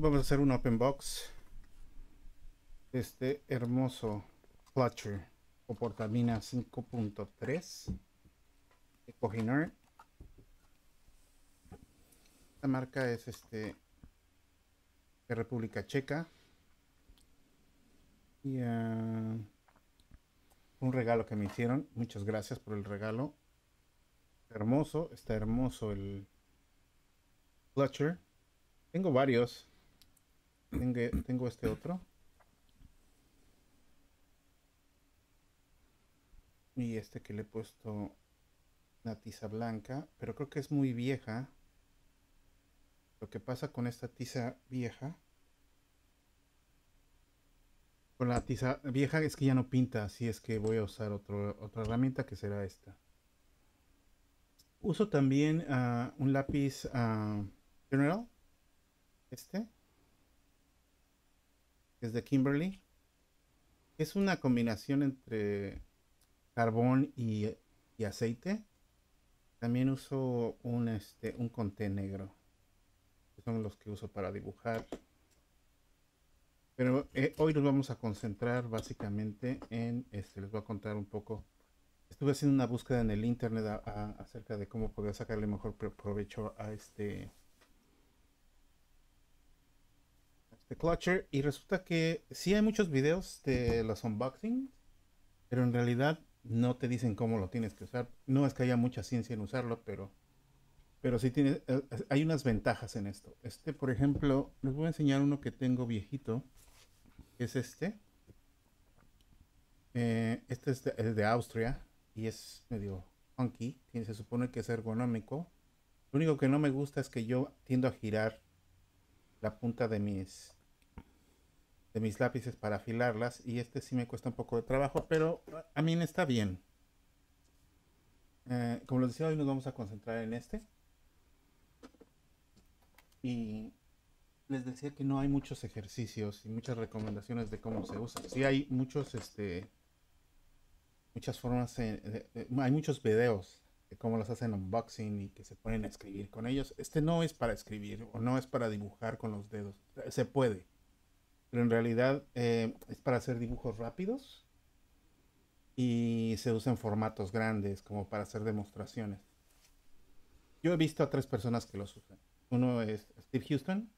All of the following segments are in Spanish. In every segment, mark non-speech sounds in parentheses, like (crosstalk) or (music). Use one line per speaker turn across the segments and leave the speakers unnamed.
vamos a hacer un open box este hermoso clutcher o portamina 5.3 de Coginor. Esta marca es este de República Checa. Y ah, un regalo que me hicieron. Muchas gracias por el regalo. Hermoso, está hermoso el clutcher. Tengo varios tengo, este otro. Y este que le he puesto la tiza blanca, pero creo que es muy vieja. Lo que pasa con esta tiza vieja, con la tiza vieja es que ya no pinta, así es que voy a usar otra herramienta que será esta. Uso también ah, un lápiz ah, general, este, de Kimberly. Es una combinación entre carbón y, aceite. También uso un, este, un conté negro. son los que uso para dibujar. Pero eh, hoy nos vamos a concentrar básicamente en, este, les voy a contar un poco. Estuve haciendo una búsqueda en el internet acerca de cómo poder sacarle mejor provecho a este, The Clutcher y resulta que sí hay muchos videos de los unboxings, pero en realidad no te dicen cómo lo tienes que usar. No es que haya mucha ciencia en usarlo, pero, pero sí tiene, eh, eh, hay unas ventajas en esto. Este, por ejemplo, les voy a enseñar uno que tengo viejito, es este. Eh, este es de, Austria y es medio funky, se supone que es ergonómico. Lo único que no me gusta es que yo tiendo a girar la punta de mis de mis lápices para afilarlas y este sí me cuesta un poco de trabajo, pero a mí está bien. Eh, como les decía, hoy nos vamos a concentrar en este. Y les decía que no hay muchos ejercicios y muchas recomendaciones de cómo se usa. Sí hay muchos, este, muchas formas, hay muchos videos de cómo los hacen unboxing y que se ponen a escribir con ellos. Este no es para escribir o no es para dibujar con los dedos. Se puede pero en realidad eh, es para hacer dibujos rápidos y se usan formatos grandes como para hacer demostraciones. Yo he visto a tres personas que los usan. Uno es Steve Houston,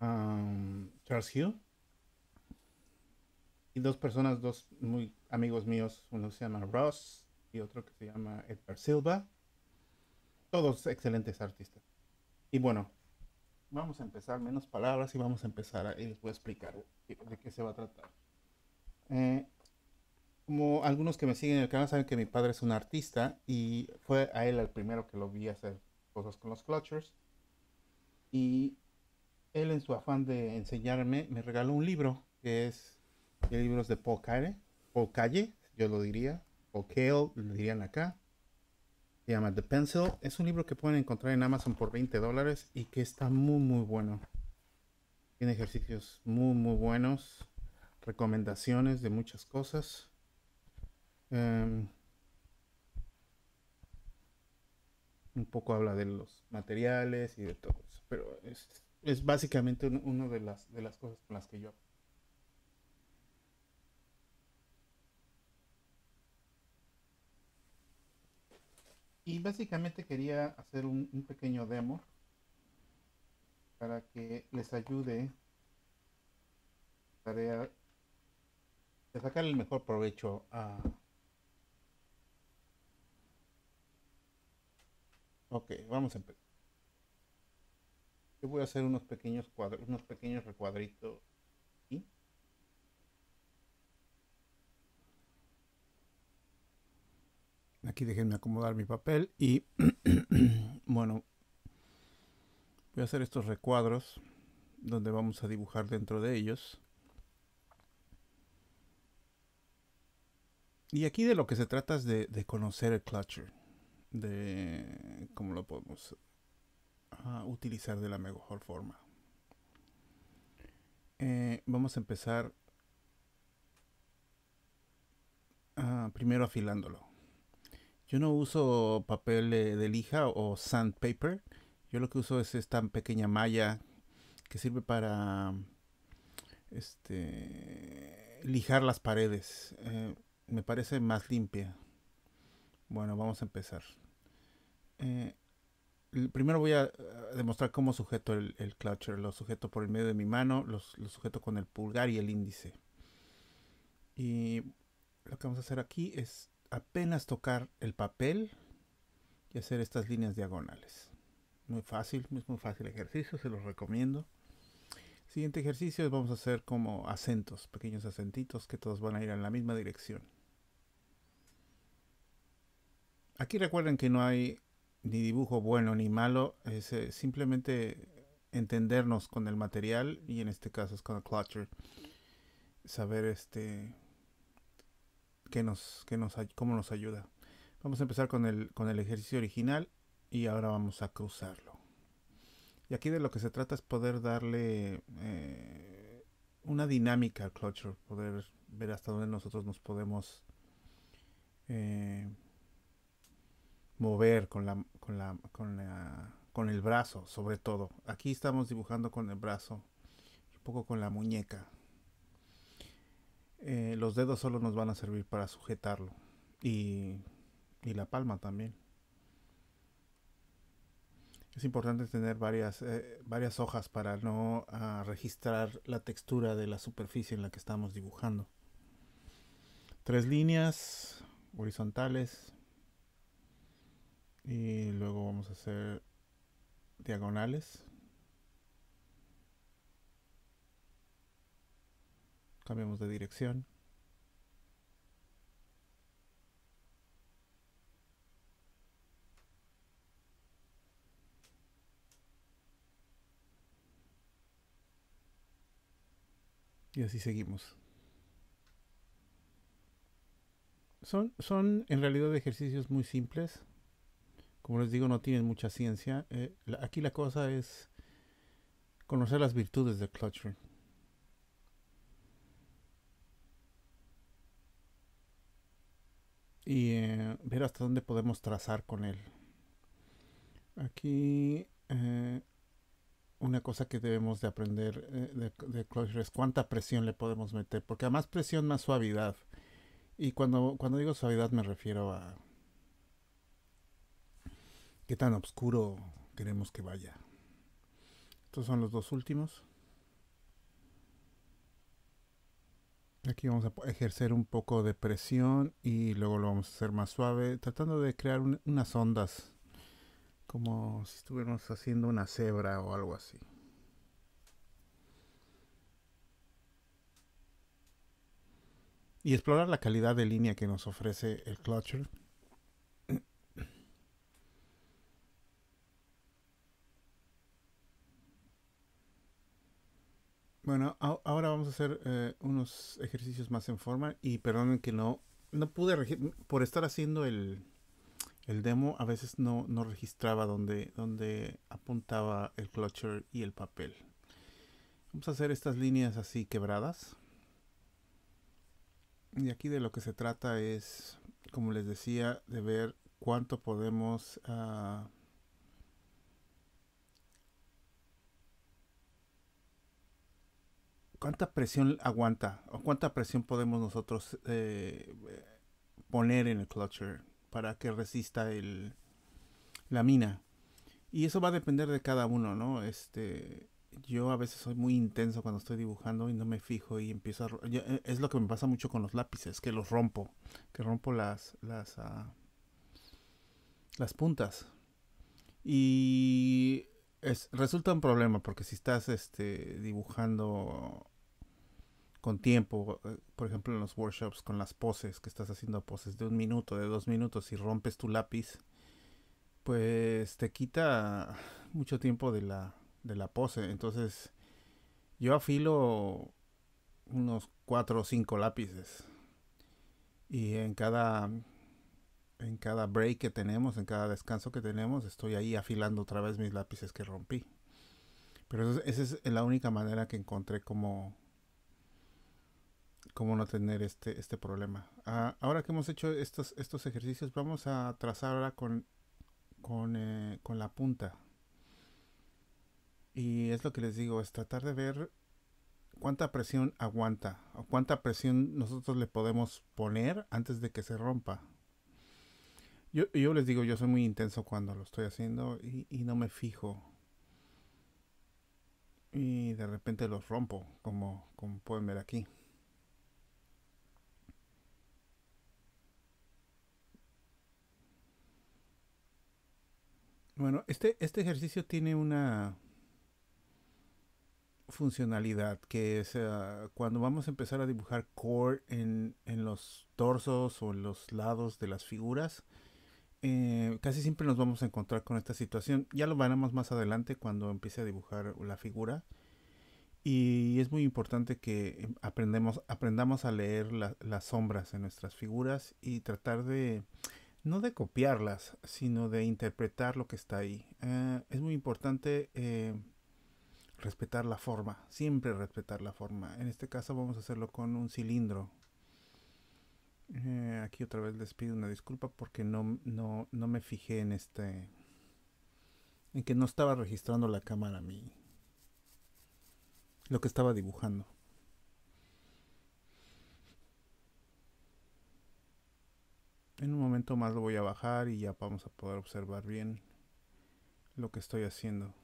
Charles Hugh, y dos personas, dos muy amigos míos, uno se llama Ross y otro que se llama Edgar Silva. Todos excelentes artistas. Y bueno, vamos a empezar, menos palabras y vamos a empezar y les voy a explicar de qué se va a tratar. Eh, como algunos que me siguen en el canal saben que mi padre es un artista y fue a él el primero que lo vi hacer cosas con los clutchers. Y él en su afán de enseñarme me regaló un libro que es de libros de Paul Calle, Calle, yo lo diría, o Kale, lo dirían acá. Se llama The Pencil. Es un libro que pueden encontrar en Amazon por 20 dólares y que está muy, muy bueno. Tiene ejercicios muy, muy buenos. Recomendaciones de muchas cosas. Em, un poco habla de los materiales y de todo eso. Pero es, básicamente una de las, de las cosas con las que yo Y básicamente quería hacer un, pequeño demo para que les ayude a sacar el mejor provecho a ok vamos a empezar yo voy a hacer unos pequeños cuadros unos pequeños recuadritos aquí déjenme acomodar mi papel y (clears throat) bueno, voy a hacer estos recuadros donde vamos a dibujar dentro de ellos. Y aquí de lo que se trata es de, conocer el clutcher, de cómo lo podemos ah, utilizar de la mejor forma. Eh, vamos a empezar ah, primero afilándolo. Yo no uso papel de lija o sandpaper. Yo lo que uso es esta pequeña malla que sirve para este lijar las paredes. Eh, me parece más limpia. Bueno, vamos a empezar. Eh, primero voy a demostrar cómo sujeto el, el clutcher. Lo sujeto por el medio de mi mano, lo sujeto con el pulgar y el índice. Y lo que vamos a hacer aquí es apenas tocar el papel y hacer estas líneas diagonales. Muy fácil, es muy fácil ejercicio, se los recomiendo. Siguiente ejercicio vamos a hacer como acentos, pequeños acentitos que todos van a ir en la misma dirección. Aquí recuerden que no hay ni dibujo bueno ni malo, es eh, simplemente entendernos con el material y en este caso es con el clutcher. Saber este que nos, que nos, cómo nos ayuda. Vamos a empezar con el, con el ejercicio original y ahora vamos a cruzarlo. Y aquí de lo que se trata es poder darle eh, una dinámica al clutcher, poder ver hasta dónde nosotros nos podemos eh, mover con la, con, con, la, con el brazo, sobre todo. Aquí estamos dibujando con el brazo, un poco con la muñeca. Eh, los dedos solo nos van a servir para sujetarlo y, la palma también. Es importante tener varias, eh, varias hojas para no ah, registrar la textura de la superficie en la que estamos dibujando. Tres líneas horizontales y luego vamos a hacer diagonales. cambiamos de dirección. Y así seguimos. Son, son en realidad ejercicios muy simples. Como les digo, no tienen mucha ciencia. Eh, aquí la cosa es conocer las virtudes de Clutch. y eh, ver hasta dónde podemos trazar con él. Aquí eh, una cosa que debemos de aprender eh, de, de es cuánta presión le podemos meter, porque a más presión más suavidad. Y cuando, cuando digo suavidad me refiero a qué tan oscuro queremos que vaya. Estos son los dos últimos. Aquí vamos a ejercer un poco de presión y luego lo vamos a hacer más suave, tratando de crear unas ondas, como si estuviéramos haciendo una cebra o algo así. Y explorar la calidad de línea que nos ofrece el Clutcher. Bueno, ahora vamos a hacer eh, unos ejercicios más en forma y perdonen que no, no pude, por estar haciendo el, demo, a veces no, no registraba donde apuntaba el clutcher y el papel. Vamos a hacer estas líneas así quebradas. Y aquí de lo que se trata es, como les decía, de ver cuánto podemos ah, ¿Cuánta presión aguanta o cuánta presión podemos nosotros eh, poner en el clutcher para que resista el, la mina? Y eso va a depender de cada uno, ¿no? Este, yo a veces soy muy intenso cuando estoy dibujando y no me fijo y empiezo a... Eh, es lo que me pasa mucho con los lápices, que los rompo, que rompo las, las ah, puntas. Y es, resulta un problema porque si estás este, dibujando con tiempo, eh, por ejemplo en los workshops con las poses, que estás haciendo poses de un minuto, de dos minutos y rompes tu lápiz, pues te quita mucho tiempo de la, de la pose. Entonces yo afilo unos cuatro o cinco lápices y en cada en cada break que tenemos, en cada descanso que tenemos, estoy ahí afilando otra vez mis lápices que rompí. Pero esa es la única manera que encontré como, como no tener este, este problema. Ah, ahora que hemos hecho estos, estos ejercicios, vamos a trazar ahora con, con, eh, con la punta. Y es lo que les digo, es tratar de ver cuánta presión aguanta o cuánta presión nosotros le podemos poner antes de que se rompa. Yo, yo, les digo, yo soy muy intenso cuando lo estoy haciendo y, no me fijo. Y de repente los rompo, como, pueden ver aquí. Bueno, este, este ejercicio tiene una funcionalidad que es eh, cuando vamos a empezar a dibujar core en los torsos o en los lados de las figuras, eh, casi siempre nos vamos a encontrar con esta situación. Ya lo veremos más adelante cuando empiece a dibujar la figura. Y es muy importante que em, aprendemos, aprendamos a leer las sombras en nuestras figuras y tratar de, no de copiarlas, sino de interpretar lo que está ahí. Ah, es muy importante eh, respetar la forma, siempre respetar la forma. En este caso vamos a hacerlo con un cilindro, eh, aquí otra vez les pido una disculpa porque no, no, no me fijé en este. En que no estaba registrando la cámara mí Lo que estaba dibujando. En un momento más lo voy a bajar y ya vamos a poder observar bien lo que estoy haciendo.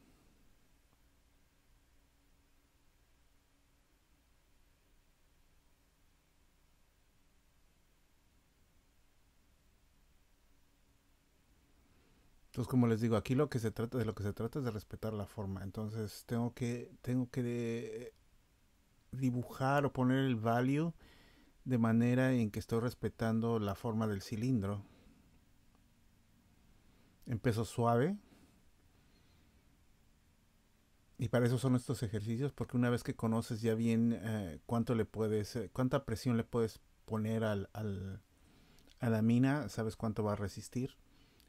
Entonces, como les digo, aquí lo que se trata, de lo que se trata es de respetar la forma. Entonces, tengo que, tengo que dibujar o poner el value de manera en que estoy respetando la forma del cilindro. Empezó suave. Y para eso son estos ejercicios, porque una vez que conoces ya bien eh, cuánto le puedes, eh, cuánta presión le puedes poner al, al, a la mina, sabes cuánto va a resistir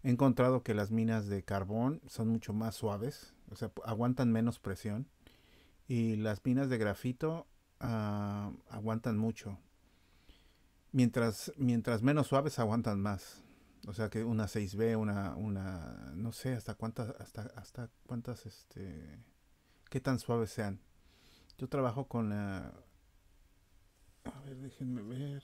He encontrado que las minas de carbón son mucho más suaves, o sea, aguantan menos presión. Y las minas de grafito ah, aguantan mucho. Mientras, mientras menos suaves aguantan más. O sea que una 6B, una, una, no sé hasta cuántas, hasta, hasta cuántas, este, qué tan suaves sean. Yo trabajo con la, a ver, déjenme ver.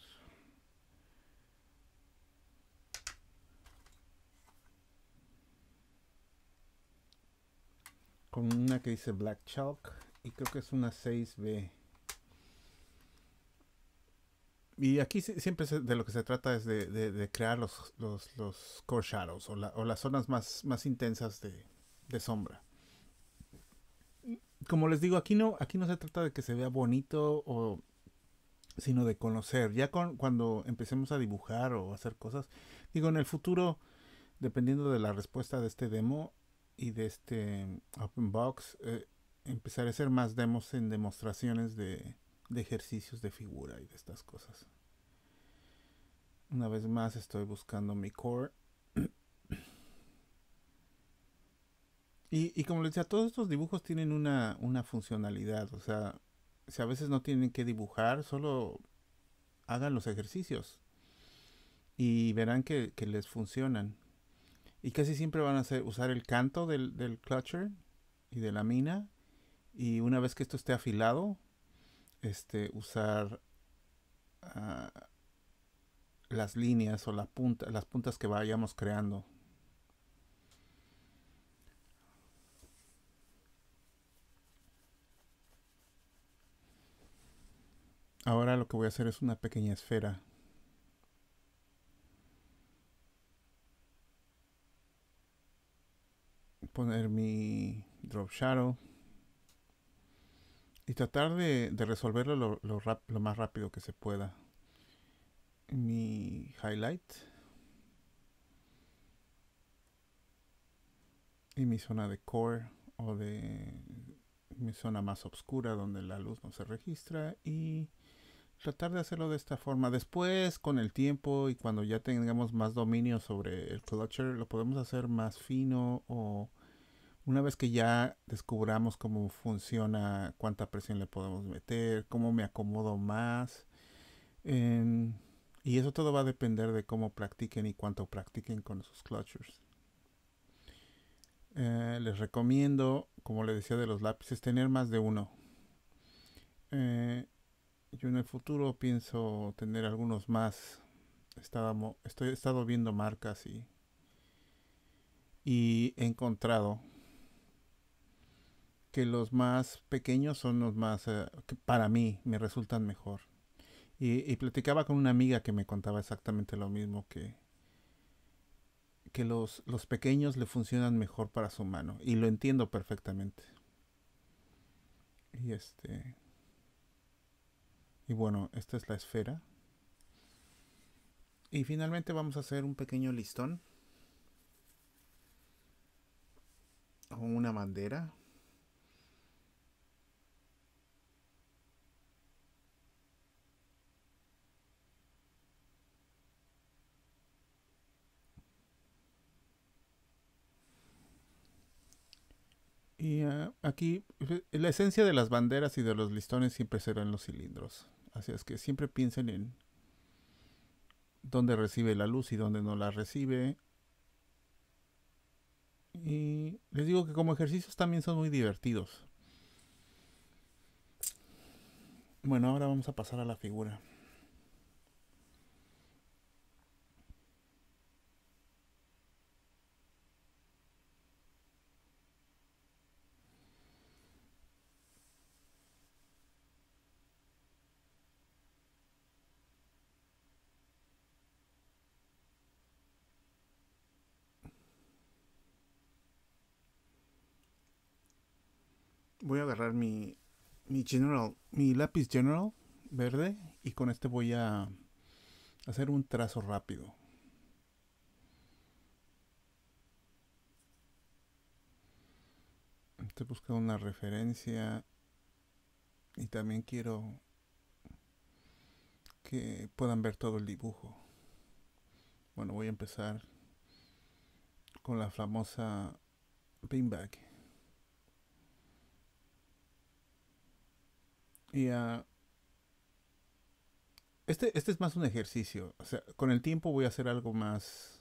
con una que dice Black Chalk y creo que es una 6B. Y aquí siempre de lo que se trata es de, de, crear los, los, core shadows o, las zonas más, más intensas de, sombra. Como les digo, aquí no, aquí no se trata de que se vea bonito o sino de conocer. Ya con, cuando empecemos a dibujar o hacer cosas, digo, en el futuro, dependiendo de la respuesta de este demo, y de este open box eh, empezar a hacer más demos en demostraciones de, ejercicios de figura y de estas cosas. Una vez más estoy buscando mi core. (coughs) Y, como les decía, todos estos dibujos tienen una, funcionalidad. O sea, si a veces no tienen que dibujar, solo hagan los ejercicios. Y verán que, que les funcionan. Y casi siempre van a usar el canto del, clutcher y de la mina. Y una vez que esto esté afilado, este, usar ah, las líneas o las puntas que vayamos creando. Ahora lo que voy a hacer es una pequeña esfera. poner mi drop shadow y tratar de, resolverlo lo, lo, lo, más rápido que se pueda. Mi highlight y mi zona de core o de mi zona más oscura donde la luz no se registra y tratar de hacerlo de esta forma. Después, con el tiempo y cuando ya tengamos más dominio sobre el clutcher, lo podemos hacer más fino o una vez que ya descubramos cómo funciona, cuánta presión le podemos meter, cómo me acomodo más. Em, y eso todo va a depender de cómo practiquen y cuánto practiquen con sus clutchers. Eh, les recomiendo, como les decía de los lápices, tener más de uno. Eh, yo en el futuro pienso tener algunos más. Estábamos, estoy, estado viendo marcas y, y he encontrado que los más pequeños son los más, eh, para mí, me resultan mejor. Y, y, platicaba con una amiga que me contaba exactamente lo mismo, que, que los, los pequeños le funcionan mejor para su mano. Y lo entiendo perfectamente. Y este... Y bueno, esta es la esfera. Y finalmente vamos a hacer un pequeño listón. O una bandera. Y eh, aquí eh, la esencia de las banderas y de los listones siempre será en los cilindros. Así es que siempre piensen en dónde recibe la luz y dónde no la recibe. Y les digo que como ejercicios también son muy divertidos. Bueno, ahora vamos a pasar a la figura. voy a agarrar mi, mi general, mi lápiz general verde y con este voy a hacer un trazo rápido. Estoy buscando una referencia y también quiero que puedan ver todo el dibujo. Bueno, voy a empezar con la famosa pinback. Y ah, este, este es más un ejercicio. O sea, con el tiempo voy a hacer algo más,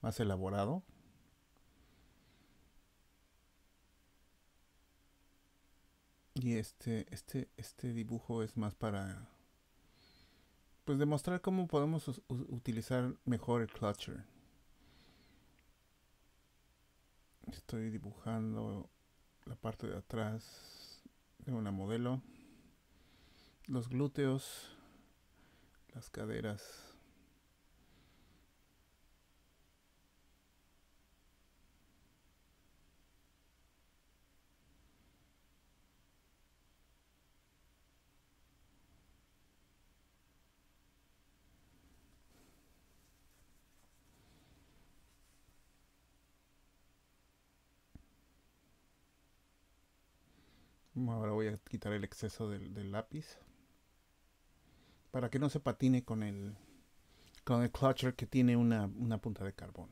más elaborado. Y este, este, este dibujo es más para pues demostrar cómo podemos utilizar mejor el clutcher Estoy dibujando la parte de atrás de una modelo los glúteos, las caderas. Ahora voy a quitar el exceso del, lápiz para que no se patine con el, con el clutcher que tiene una, punta de carbón.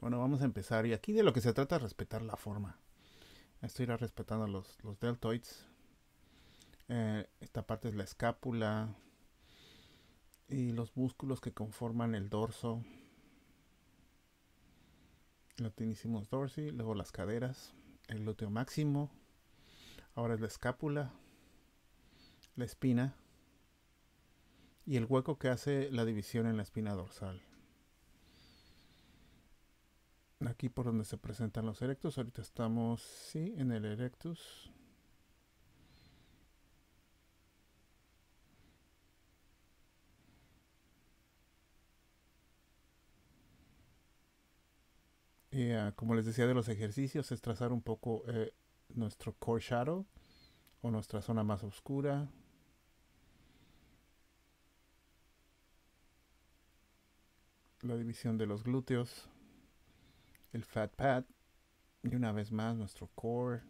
Bueno, vamos a empezar. Y aquí de lo que se trata es respetar la forma. estoy irá respetando los, los deltoids. Eh, esta parte es la escápula. Y los músculos que conforman el dorso. Lo hicimos dorsi, luego las caderas, el glúteo máximo. Ahora es la escápula, la espina y el hueco que hace la división en la espina dorsal. Aquí por donde se presentan los erectos ahorita estamos, sí, en el erectus. Y, ah, como les decía de los ejercicios, es trazar un poco eh, nuestro core shadow o nuestra zona más oscura, la división de los glúteos, el fat pad y una vez más nuestro core.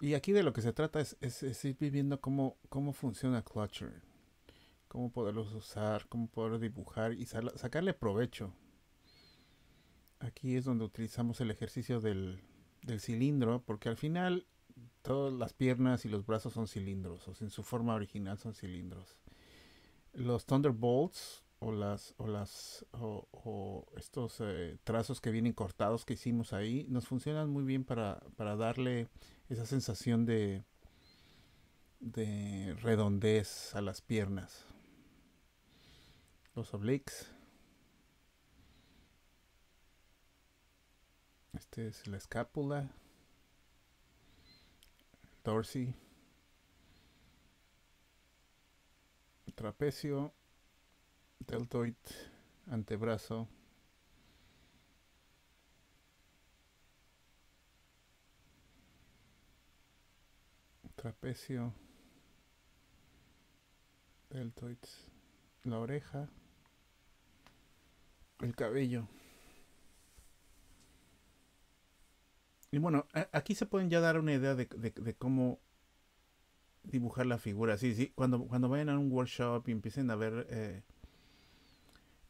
Y aquí de lo que se trata es, es, ir viviendo cómo, cómo funciona Clutcher, cómo poderlos usar, cómo poder dibujar y sacarle provecho. Aquí es donde utilizamos el ejercicio del, del cilindro, porque al final todas las piernas y los brazos son cilindros, o sea, en su forma original son cilindros. Los Thunderbolts o las o las o, estos eh, trazos que vienen cortados que hicimos ahí nos funcionan muy bien para, para darle esa sensación de de redondez a las piernas. Los obliques. Este es la escápula. Torsi trapecio, deltoid, antebrazo, trapecio, deltoid la oreja, el cabello. Y bueno, aquí se pueden ya dar una idea de, cómo dibujar la figura. Sí, sí, cuando, cuando vayan a un workshop y empiecen a ver eh,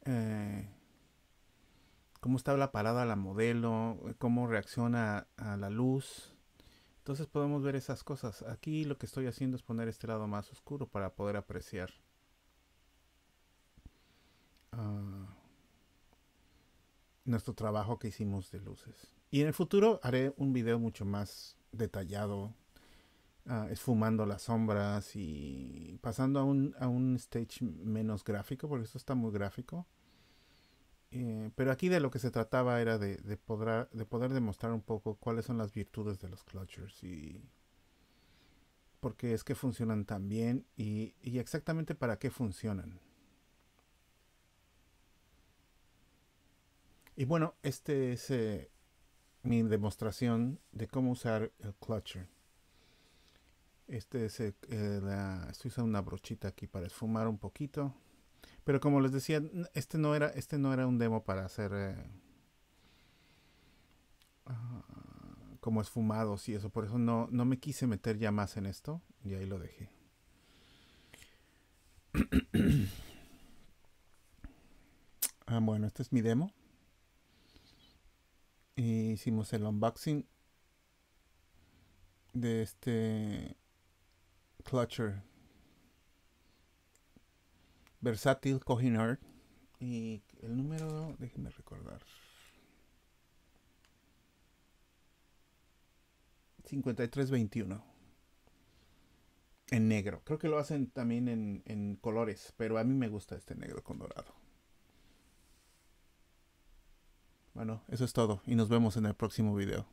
eh, cómo está la parada la modelo, cómo reacciona a la luz. Entonces podemos ver esas cosas. Aquí lo que estoy haciendo es poner este lado más oscuro para poder apreciar. Ah, nuestro trabajo que hicimos de luces. Y en el futuro haré un video mucho más detallado, ah, esfumando las sombras y pasando a un, stage menos gráfico, porque esto está muy gráfico. Eh, pero aquí de lo que se trataba era de, de, de, poder demostrar un poco cuáles son las virtudes de los clutchers y por es que funcionan tan bien y, exactamente para qué funcionan. Y bueno, este es eh, mi demostración de cómo usar el clutcher. Este es eh, estoy usando una brochita aquí para esfumar un poquito. Pero como les decía, este no era, este no era un demo para hacer eh, ah, como esfumados y eso. Por eso no, no me quise meter ya más en esto. Y ahí lo dejé. (clears throat) ah, bueno, este es mi demo hicimos el unboxing de este Clutcher Versátil art y el número, déjenme recordar. 5321 en negro. Creo que lo hacen también en, en colores, pero a mí me gusta este negro con dorado. Bueno, eso es todo y nos vemos en el próximo video.